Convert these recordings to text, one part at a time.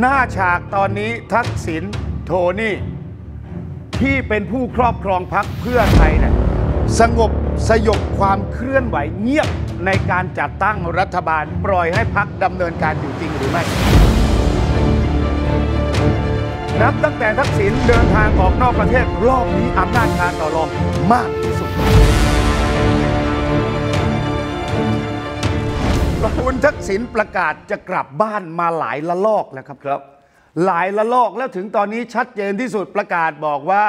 หน้าฉากตอนนี้ทักษิณโทนี่ ที่เป็นผู้ครอบครองพักเพื่อไทยเนี่ยสงบสยบความเคลื่อนไหวเงียบในการจัดตั้งรัฐบาลปล่อยให้พักดำเนินการอยู่จริงหรือไม่ นับตั้งแต่ทักษิณเดินทางออกนอกประเทศ รอบนี้อำนาจการต่อรองมากที่สุดคุณทักษิณประกาศจะกลับบ้านมาหลายละลอกแล้วครับครับ หลายละลอกแล้วถึงตอนนี้ชัดเจนที่สุดประกาศบอกว่า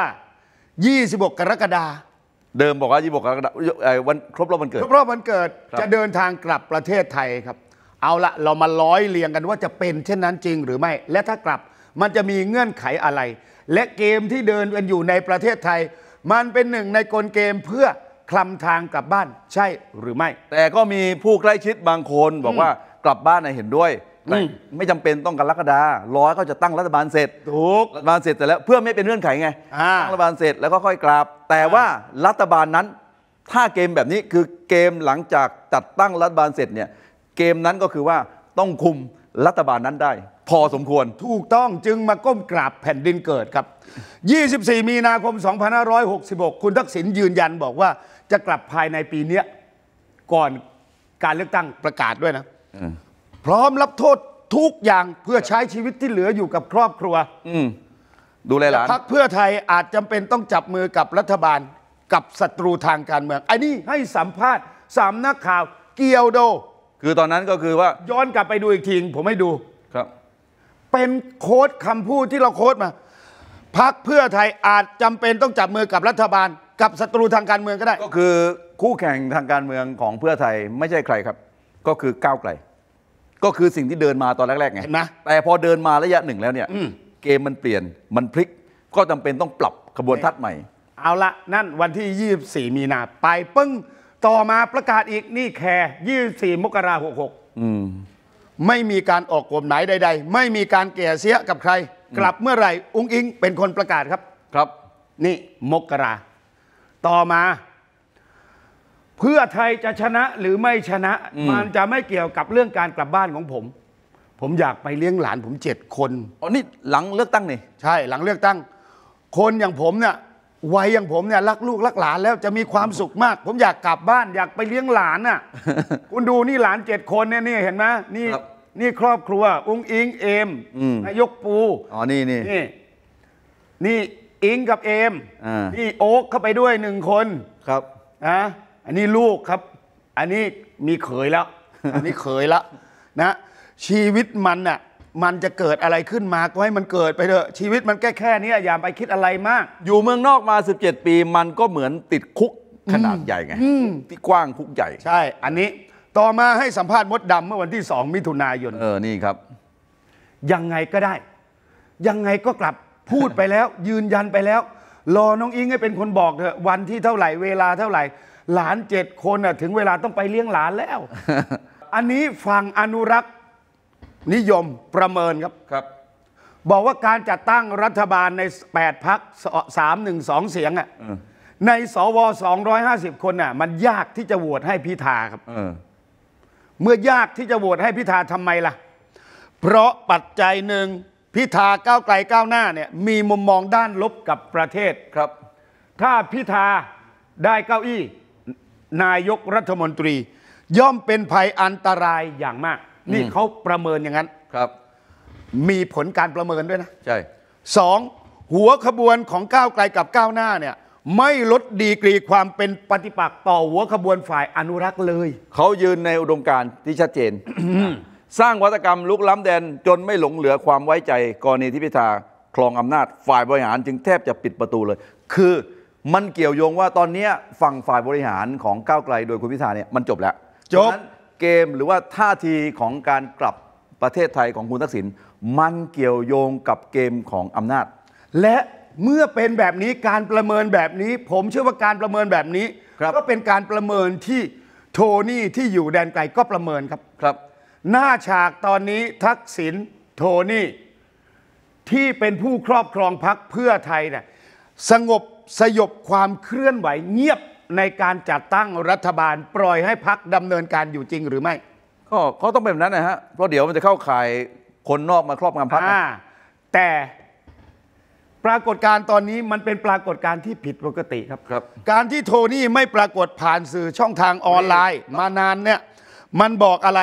26 กรกฎาคมเดิมบอกว่า26กรกฎาคมวันครบรอบวันเกิดครบรอบวันเกิดจะเดินทางกลับประเทศไทยครับ เอาละเรามาร้อยเรียงกันว่าจะเป็นเช่นนั้นจริงหรือไม่ และถ้ากลับมันจะมีเงื่อนไขอะไร และเกมที่เดินกันอยู่ในประเทศไทย มันเป็นหนึ่งในกลเกมเพื่อคลำทางกลับบ้านใช่หรือไม่ แต่ก็มีผู้ใกล้ชิดบางคนบอกว่ากลับบ้านนเห็นด้วย แต่ไม่จำเป็นต้องกันรักดา ร้อยก็จะตั้งรัฐบาลเสร็จ ถูกรัฐบาลเสร็จแต่แล้วเพื่อไม่เป็นเรื่องไขไงตั้งรัฐบาลเสร็จแล้วก็ค่อยกลับแต่ว่ารัฐบาลนั้น ถ้าเกมแบบนี้คือเกมหลังจากจัดตั้งรัฐบาลเสร็จเนี่ยเกมนั้นก็คือว่าต้องคุมรัฐบาลนั้นได้ พอสมควรถูกต้องจึงมาก้มกราบแผ่นดินเกิดครับ 24 มีนาคม 2566 คุณทักษิณยืนยันบอกว่าจะกลับภายในปีเนี้ย ก่อนการเลือกตั้งประกาศด้วยนะพร้อมรับโทษทุกอย่างเพื่อใช้ชีวิตที่เหลืออยู่กับครอบครัว อืดูเลหลานพักเพื่อไทยอาจจำเป็นต้องจับมือกับรัฐบาล กับศัตรูทางการเมือง ไอ้นี่ให้สัมภาษณ์สามนักข่าวเกียวโด คือตอนนั้นก็คือว่าย้อนกลับไปดูอีกที ผมให้ดูครับ เป็นโค้ดคำพูดที่เราโค้ดมาพักเพื่อไทยอาจจำเป็นต้องจับมือกับรัฐบาลกับศัตรูทางการเมืองก็ได้ ก็คือคู่แข่งทางการเมืองของเพื่อไทยไม่ใช่ใครครับ ก็คือก้าวไกล ก็คือสิ่งที่เดินมาตอนแรกๆไงเห็นไหมแต่พอเดินมาระยะหนึ่งแล้วเนี่ยเกมมันเปลี่ยน มันพลิก ก็จำเป็นต้องปรับ ขบวนทัศน์ใหม่ เอาละนั่นวันที่ 24 มีนาไปปึ้ง ต่อมาประกาศอีกนี่แค่24มกราหกหกไม่มีการออกกฎหมายใด ๆ ไม่มีการเกลี่ยเสียกับใคร กลับเมื่อไหร่ อุ้งอิงเป็นคนประกาศครับ ครับ นี่มกราต่อมา เพื่อไทยจะชนะหรือไม่ชนะ มันจะไม่เกี่ยวกับเรื่องการกลับบ้านของผม ผมอยากไปเลี้ยงหลาน ผมเจ็ดคนอ๋อนี่ หลังเลือกตั้งนี่ ใช่ หลังเลือกตั้ง คนอย่างผมเนี่ยวัยอย่างผมเนี่ยรักลูกรักหลานแล้วจะมีความสุขมาก ผมอยากกลับบ้าน อยากไปเลี้ยงหลานน่ะคุณดูนี่หลานเจ็ดคนเนี่ยนี่เห็นไหมนี่ นี่ครอบครัว อุ้งอิงเอมนายกปูอ๋อนี่นี่ นี่อิงกับเอมนี่โอ๊กเข้าไปด้วยหนึ่งคนครับนะอันนี้ลูกครับ อันนี้มีเขยแล้ว อันนี้เขยแล้วนะ ชีวิตมันน่ะมันจะเกิดอะไรขึ้นมาก็ให้มันเกิดไปเถอะชีวิตมันแค่แค่นี้อย่าไปคิดอะไรมาก อยู่เมืองนอกมา 17 ปี มันก็เหมือนติดคุกขนาดใหญ่ไงที่กว้างคุกใหญ่ ใช่ อันนี้ต่อมาให้สัมภาษณ์มดดำเมื่อวันที่สองมิถุนายนเออนี่ครับยังไงก็ได้ยังไงก็กลับพูดไปแล้วยืนยันไปแล้ว รอน้องอิงให้เป็นคนบอกเถอะวันที่เท่าไหร่ เวลาเท่าไหร่ หลานเจ็ดคนน่ะถึงเวลาต้องไปเลี้ยงหลานแล้ว อันนี้ฝั่งอนุรักษ์นิยมประเมินครับครับ บอกว่าการจัดตั้งรัฐบาลใน8พักสามหนึ่งสองเสียงอ่ะในสวสองร้อยห้าสิบคนน่ะมันยากที่จะโหวตให้พิธาครับเมื่อยากที่จะโหวตให้พิธาทำไมล่ะ เพราะปัจจัยหนึ่งพิธาก้าวไกลก้าวหน้าเนี่ย มีมุมมองด้านลบกับประเทศครับ ถ้าพิธาได้เก้าอี้ นายกรัฐมนตรี ย่อมเป็นภัยอันตรายอย่างมาก นี่เขาประเมินอย่างนั้นครับ มีผลการประเมินด้วยนะ ใช่สองหัวขบวนของก้าวไกลกับก้าวหน้าเนี่ยไม่ลดดีกรีความเป็นปฏิปักษ์ต่อหัวขบวนฝ่ายอนุรักษ์เลย เขายืนในอุดมการณ์ที่ชัดเจนสร้างวัตกรรมลุกล้ำแดน จนไม่หลงเหลือความไว้ใจกรณีที่พิธาครองอำนาจ ฝ่ายบริหารจึงแทบจะปิดประตูเลย คือมันเกี่ยวโยงว่าตอนนี้ฝั่งฝ่ายบริหารของก้าวไกลโดยคุณพิธาเนี่ยมันจบแล้วจบเกมหรือว่าท่าทีของการกลับประเทศไทยของคุณทักษิณมันเกี่ยวโยงกับเกมของอำนาจ และเมื่อเป็นแบบนี้การประเมินแบบนี้ ผมเชื่อว่าการประเมินแบบนี้ก็เป็นการประเมินที่โทนี่ที่อยู่แดนไกลก็ประเมินครับครับหน้าฉากตอนนี้ทักษิณโทนี่ที่เป็นผู้ครอบครองพักเพื่อไทยเนี่ยสงบสยบความเคลื่อนไหว เงียบในการจัดตั้งรัฐบาล ปล่อยให้พักดำเนินการอยู่จริงหรือไม่ก็เขาต้องเป็นแบบนั้นนะฮะเพราะเดี๋ยวมันจะเข้าข่ายคนนอกมาครอบงำพักแต่ปรากฏการณ์ตอนนี้มันเป็นปรากฏการณ์ที่ผิดปกติครับครับ การที่โทนี่ไม่ปรากฏผ่านสื่อช่องทางออนไลน์ มานานเนี่ยมันบอกอะไร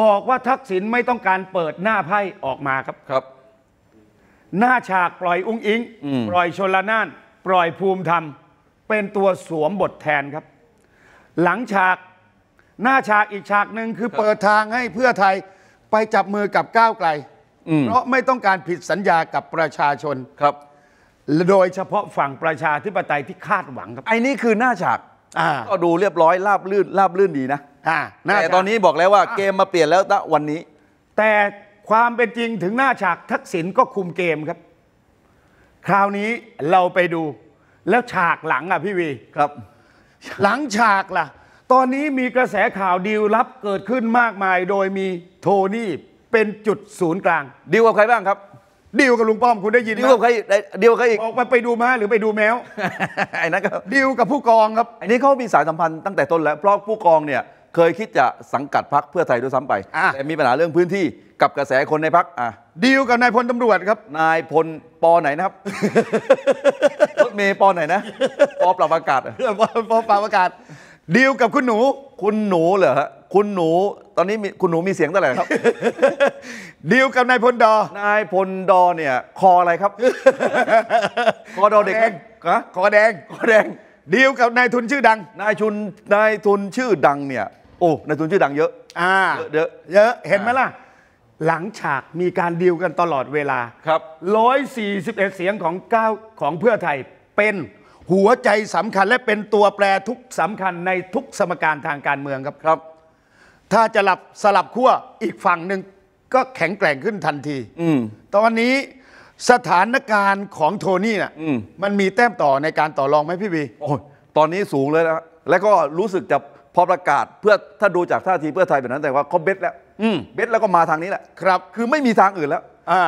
บอกว่าทักษิณไม่ต้องการเปิดหน้าไพ่ออกมาครับ ครับ หน้าฉากปล่อยอุ้งอิง ปล่อยชนละนาน ปล่อยภูมิธรรม เป็นตัวสวมบทแทนครับ หลังฉาก หน้าฉากอีกฉากหนึ่งคือเปิดทางให้เพื่อไทย ไปจับมือกับก้าวไกล เพราะไม่ต้องการผิดสัญญากับประชาชนครับ โดยเฉพาะฝั่งประชาธิปไตยที่คาดหวังครับไอ้นี่คือหน้าฉากก็ดูเรียบร้อย ราบลื่น ราบลื่นดีนะแต่ตอนนี้บอกแล้วว่าเกมมาเปลี่ยนแล้วตะวันนี้ แต่ความเป็นจริงถึงหน้าฉากทักษิณก็คุมเกมครับ คราวนี้เราไปดู แล้ว ฉากหลังอ่ะพี่วีครับ หลังฉากล่ะ ตอนนี้มีกระแสข่าวดีลลับเกิดขึ้นมากมาย โดยมีโทนี่เป็นจุดศูนย์กลาง ดีลกับใครบ้างครับดีลกับลุงป้อมคุณได้ยินไหมดีลกับใครดีลกับใครออกไปไปดูม้าหรือไปดูแมว ไอ้นั่นก็ดีลกับผู้กองครับอันนี้เขามีสายสัมพันธ์ตั้งแต่ต้นแล้ว เพราะผู้กองเนี่ย เคยคิดจะสังกัดพักเพื่อไทยด้วยซ้ำไป แต่มีปัญหาเรื่องพื้นที่กับกระแสคนในพักอ่ะดีลกับนายพลตำรวจครับ นายพลปอไหนนะครับรถเมย์ปอไหนนะปอปรับอากาศปอปรับอากาศ ดีลกับคุณหนู คุณหนูเหรอฮะคุณหนูอนนี้คุณหนูมีเสียงเท่าไหร่ครับดีลกับนายพลดอ นายพลดอเนี่ย คออะไรครับคอดอเด็กไหงฮะคอแดงคอแดงดีลกับนายทุนชื่อดัง นายชุนนายทุนชื่อดังเนี่ย โอ้นายทุนชื่อดังเยอะ อ่าเยอะเยอะเห็นไหมล่ะหลังฉากมีการดีลกันตลอดเวลาครับ 141เสียงของเก้าของเพื่อไทยเป็นหัวใจสำคัญและเป็นตัวแปรทุกสำคัญในทุกสมการทางการเมืองครับครับถ้าจะหลับสลับขั้วอีกฝั่งหนึ่ง ก็แข็งแกร่งขึ้นทันที ตอนนี้สถานการณ์ของโทนี่น่ะ มันมีแต้มต่อในการต่อรองไหมพี่บีอตอนนี้สูงเลยนะ แล้วก็รู้สึกจะพอประกาศเพื่อถ้าดูจากท่าทีเพื่อไทยแบบนั้น แต่ว่าเขาเบ็ดแล้วเบ็ดแล้วก็มาทางนี้แหละ ครับ คือไม่มีทางอื่นแล้ว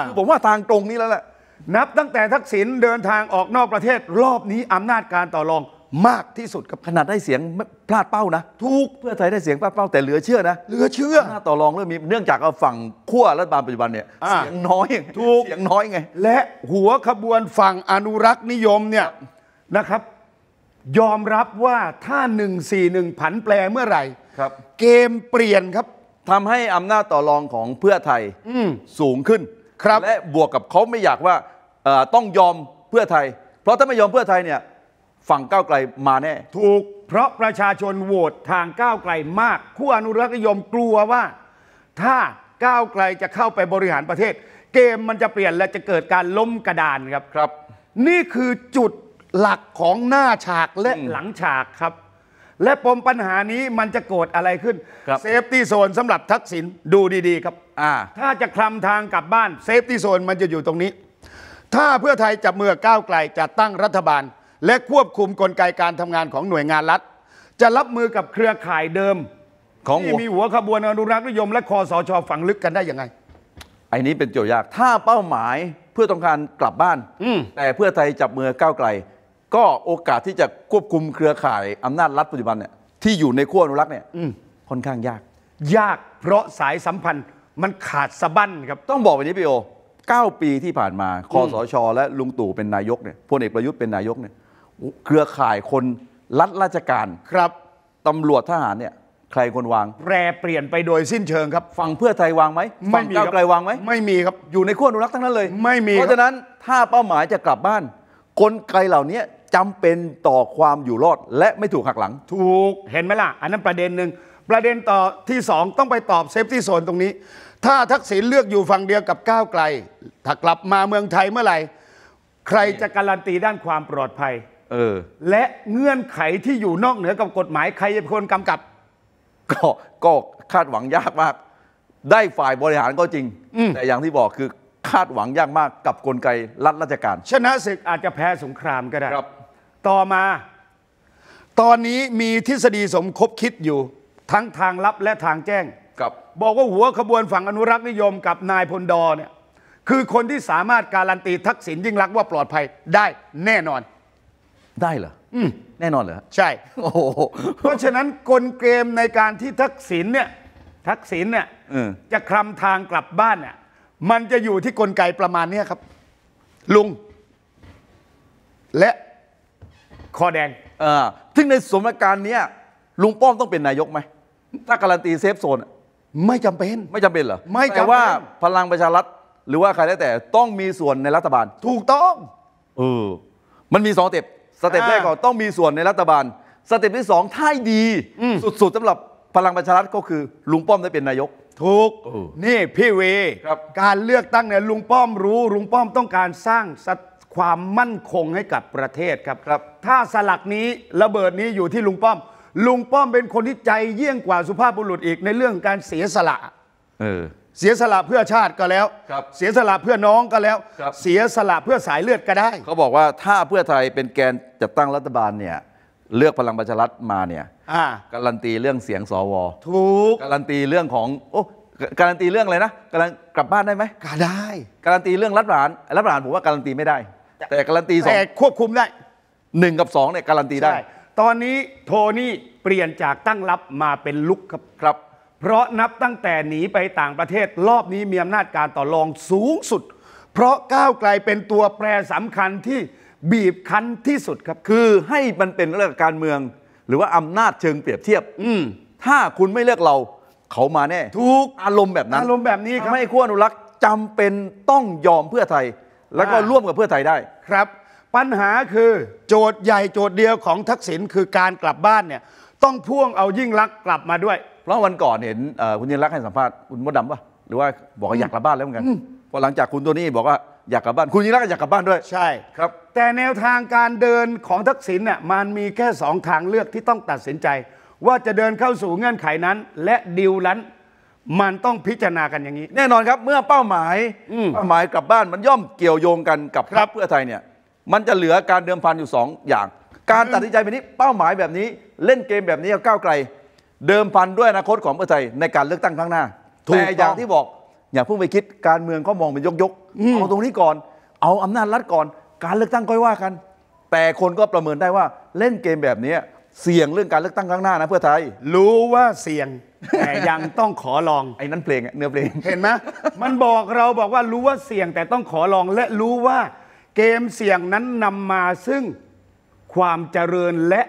คือผมว่าทางตรงนี้แล้วแหละนับตั้งแต่ทักษิณเดินทางออกนอกประเทศรอบนี้อำนาจการต่อรองมากที่สุดกับขนาดได้เสียงพลาดเป้านะทุกเพื่อไทยได้เสียงพลาดเป้าแต่เหลือเชื่อนะ เหลือเชื่อหน้าต่อรองเรื่องมีเนื่องจากเอาฝั่งขั้วรัฐบาลปัจจุบันเนี่ยเสียงน้อยถูกเสียงน้อยไง และหัวขบวนฝั่งอนุรักษ์นิยมเนี่ยนะครับ ยอมรับว่าถ้า141ผันแปรเมื่อไหร่ครับ เกมเปลี่ยนครับทำให้อำนาจต่อรองของเพื่อไทยสูงขึ้น ครับและบวกกับเขาไม่อยากว่าต้องยอมเพื่อไทย เพราะถ้าไม่ยอมเพื่อไทยเนี่ยฝั่งก้าวไกลมาแน่ ถูกเพราะประชาชนโหวตทางก้าวไกลมาก คู่อนุรักษ์นิยมกลัวว่า ถ้าก้าวไกลจะเข้าไปบริหารประเทศ เกมมันจะเปลี่ยนและจะเกิดการล้มกระดานครับ ครับ นี่คือจุดหลักของหน้าฉากและหลังฉากครับ และปมปัญหานี้มันจะโกรธอะไรขึ้นเซฟตี้โซนสำหรับทักษิณดูดีๆครับถ้าจะคลำทางกลับบ้าน เซฟตี้โซนมันจะอยู่ตรงนี้ ถ้าเพื่อไทยจับมือก้าวไกลจะตั้งรัฐบาลและควบคุมกลไกการทำงานของหน่วยงานรัฐ จะรับมือกับเครือข่ายเดิม ของที่มีหัวขบวนอนุรักษ์นิยมและคอสชฝังลึกกันได้ยังไงไอ้นี้เป็นโจทย์ยากถ้าเป้าหมายเพื่อต้องการกลับบ้าน แต่เพื่อไทยจับมือก้าวไกล ก็โอกาสที่จะควบคุมเครือข่ายอำนาจรัฐปัจจุบันเนี่ยที่อยู่ในขั้วอนุรักษ์เนี่ยค่อนข้างยาก ยากเพราะสายสัมพันธ์มันขาดสะบั้นครับต้องบอกแบบนี้พี่โอ9ปีที่ผ่านมาคอสช และลุงตู่เป็นนายกเนี่ยพลเอกประยุทธ์เป็นนายกเนี่ยเครือข่ายคนรัฐราชการ ครับ ตำรวจทหารเนี่ย ใครคนวางแปรเปลี่ยนไปโดยสิ้นเชิงครับฝั่งเพื่อไทยวางไหมฝั่งก้าวไกลวางไหม ไม่มีครับ อยู่ในขั้วอนุรักษ์ทั้งนั้นเลย ไม่มี เพราะฉะนั้นถ้าเป้าหมายจะกลับบ้านกลไกเหล่านี้จำเป็นต่อความอยู่รอด และไม่ถูกหักหลัง ถูกเห็นไหมล่ะ อันนั้นประเด็นหนึ่งประเด็นต่อที่2ต้องไปตอบเซฟที่โซนตรงนี้ ถ้าทักษิณเลือกอยู่ฝั่งเดียวกับก้าวไกลถ้ากลับมาเมืองไทยเมื่อไหร่ ใครจะการันตีด้านความปลอดภัยเออและเงื่อนไขที่อยู่นอกเหนือกับกฎหมายใครจะเป็นคนกำกับก็ก็คาดหวังยากมาก ได้ฝ่ายบริหารก็จริง แต่อย่างที่บอกคือคาดหวังยากมากกับกลไกรัฐราชการชนะศึกอาจจะแพ้สงครามก็ได้ครับ ต่อมา ตอนนี้มีทฤษฎีสมคบคิดอยู่ทั้งทางลับและทางแจ้งกับบอกว่าหัวขบวนฝั่งอนุรักษ์นิยม กับนายพลดอเนี่ยคือคนที่สามารถการันตีทักษิณยิ่งรักว่าปลอดภัยได้แน่นอนได้เหรอ แน่นอนเหรอ ใช่โอ้เพราะฉะนั้นกลเกมในการที่ทักษิณเนี่ย ทักษิณเนี่ยจะคลำทางกลับบ้านเนี่ย มันจะอยู่ที่กลไกประมาณนี้ครับ ลุง และคอแดงอซึ่งในสมการนี้ลุงป้อมต้องเป็นนายกไหมถ้าการันตีเซฟโซนไม่จำเป็น ไม่จำเป็นเหรอไม่แต่ว่าพลังประชารัฐ หรือว่าใครได้แต่ต้องมีส่วนในรัฐบาล ถูกต้องเออมันมีสองเต็ปสเต็ปแรกก่อนต้องมีส่วนในรัฐบาลสเต็ปที่สองถ้าดี สุดๆสำหรับพลังประชารัฐก็คือลุงป้อมได้เป็นนายกถูกนี่พี่เว การเลือกตั้งเนี่ยลุงป้อมรู้ลุงป้อมต้องการสร้างความมั่นคงให้กับประเทศครับครับ ถ้าสลักนี้ระเบิดนี้อยู่ที่ลุงป้อมลุงป้อมเป็นคนที่ใจเยี่ยงกว่าสุภาพบุรุษอีกในเรื่องการเสียสละเออเสียสละเพื่อชาติก็แล้ว เสียสละเพื่อน้องก็แล้วเสียสละเพื่อสายเลือดก็ได้เขาบอกว่าถ้าเพื่อไทยเป็นแกนจัดตั้งรัฐบาลเนี่ยเลือกพลังประชารัฐมาเนี่ยการันตีเรื่องเสียงสวถูกการันตีเรื่องของโอ้การันตีเรื่องอะไรนะการันกลับบ้านได้ไหมก็ได้การันตีเรื่องรัฐบาลรัฐบาลผมว่าการันตีไม่ได้ แต่การันตีสองแต่ควบคุมได้หนึ่งกับสองเนี่ยการันตีได้ ตอนนี้โทนี่เปลี่ยนจากตั้งรับมาเป็นลุกครับครับเพราะนับตั้งแต่หนีไปต่างประเทศรอบนี้มีอำนาจการต่อรองสูงสุด เพราะก้าวไกลเป็นตัวแปรสำคัญที่บีบคั้นที่สุดครับ คือให้มันเป็นเรื่องการเมือง หรือว่าอำนาจเชิงเปรียบเทียบ อืถ้าคุณไม่เลือกเราเขามาแน่ทุกอารมณ์แบบนั้นอารมณ์แบบนี้ครับไม่ขั้วอนุรักษ์จำเป็นต้องยอมเพื่อไทย แล้วก็ร่วมกับเพื่อไทยได้ครับ ปัญหาคือ โจทย์ใหญ่โจทย์เดียวของทักษิณคือการกลับบ้านเนี่ยต้องพ่วงเอายิ่งลักษณ์กลับมาด้วยพราะวันก่อนเห็นคุณยิ่งรักให้สัมภาษณ์คุณมดดำป่ะหรือว่าบอกว่าอยากกลับบ้านแล้วเหมือนกันพอหลังจากคุณตัวนี้บอกว่าอยากกลับบ้านคุณยิ่งรักอยากกลับบ้านด้วยใช่ครับ แต่แนวทางการเดินของทักษิณเนี่ยมันมีแค่สองทางเลือกที่ต้องตัดสินใจว่าจะเดินเข้าสู่เงื่อนไขนั้น และดิวนั้น มันต้องพิจารณากันอย่างนี้ แน่นอนครับเมื่อเป้าหมายเป้าหมายกลับบ้านมันย่อมเกี่ยวโยงกันกับพรรคเพื่อไทยเนี่ยมันจะเหลือการเดิมพันอยู่2ออย่าง การตัดสินใจแบบนี้เป้าหมายแบบนี้เล่นเกมแบบนี้ก้าวไกลเดิมพันด้วยอนาคตของเะเทอไทยในการเลือกตั้งครั้งหน้าแต่อย่างที่บอกอย่าเพิ่งไปคิดการเมืองก็มองเป็นยกยกเอาตรงนี้ก่อน เอาอำนาจรัฐก่อน การเลือกตั้งก็ว่ากัน แต่คนก็ประเมินได้ว่าเล่นเกมแบบนี้เสี่ยงเรื่องการเลือกตั้งครั้งหน้านะเพื่อไทยรู้ว่าเสี่ยงแต่ยังต้องขอลองไอ้นั่นเพลงเนื้อเพลงเห็นไหมมันบอกเราบอกว่ารู้ว่าเสี่ยงแต่ต้องขอลองและรู้ว่าเกมเสี่ยงนั้นนำมาซึ่งความเจริญและ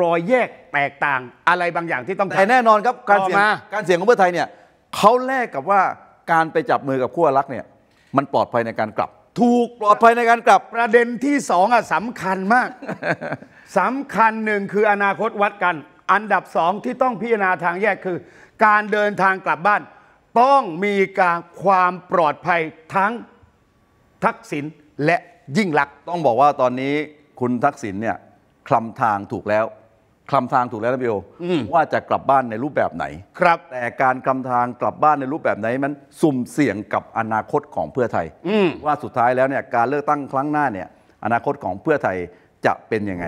รอยแยกแตกต่างอะไรบางอย่างที่ต้องแต่แน่นอนครับ การเสียงการเสียงของเพื่อไทยเนี่ยเขาแลกกับว่าการไปจับมือกับขั้วรักเนี่ยมันปลอดภัยในการกลับ ถูกปลอดภัยในการกลับ ประเด็นที่สองอ่ะสำคัญมากสำคัญหนึ่งคืออนาคตวัดกัน อันดับสองที่ต้องพิจารณาทางแยกคือ การเดินทางกลับบ้าน ต้องมีการความปลอดภัยทั้งทักษิณและยิ่งลักษณ์ต้องบอกว่าตอนนี้คุณทักษิณเนี่ยคลำทางถูกแล้วคลำทางถูกแล้วนะพี่โอว่าจะกลับบ้านในรูปแบบไหน ครับแต่การคลำทางกลับบ้านในรูปแบบไหนมันสุ่มเสี่ยงกับอนาคตของเพื่อไทยว่าสุดท้ายแล้วเนี่ยการเลือกตั้งครั้งหน้าเนี่ยอนาคตของเพื่อไทยจะเป็นยังไง